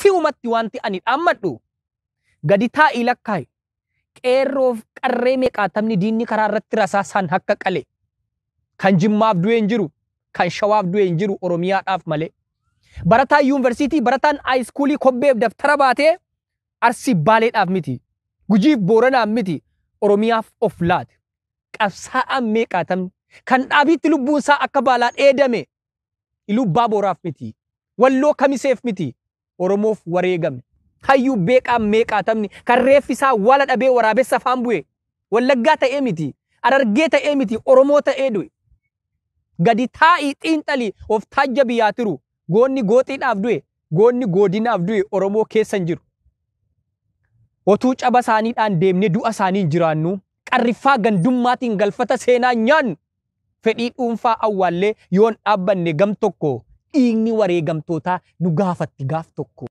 si'umatti wanti ani dhaammadhu gadi taa'ii lakkaa'i qeerroof qarree meeqaa taphni diinni karaa irratti rasaasaan hakka qale kan jimmaaf du'e hin jiru kan shawaaf du'e hin jiru oromiyaadhaaf malee barataan yuunivarsiitii barataan haayiskuulii kobbeef daftara baatee arsi baaleedhaaf miti gujiif booranaaf miti oromiyaaf of laate qabsaa'aa meeqaa taphni kan dhaabiitti lubbuun isaa akka baalaan eedame lubbaa booraaf miti walloo kamiseef miti Oromoof wareegame. Hayyuu beeqaan meeqaatamni kan reeffi isaa wala dhabee waraabessa faan bu'e. Wallaggaa ta'ee miti. Arargee ta'ee miti. Oromoo ta'ee du'e. Gadi taa'ii xiinxalii of taajja biyyaa tiru. Goonni gooxiidhaaf du'e. Goonni goodinaaf du'e Oromoo keessa jiru. Otuu caba isaaniidhaan deemnee du'a isaanii hin jiraannu. Qarriffaa gandummaatiin galfata seenaa nyaannu. Fedhii dhuunfaa awwaallee yoon dhaabbanne gam tokko inni wareegamtootaa nu gaafatti gaaf tokko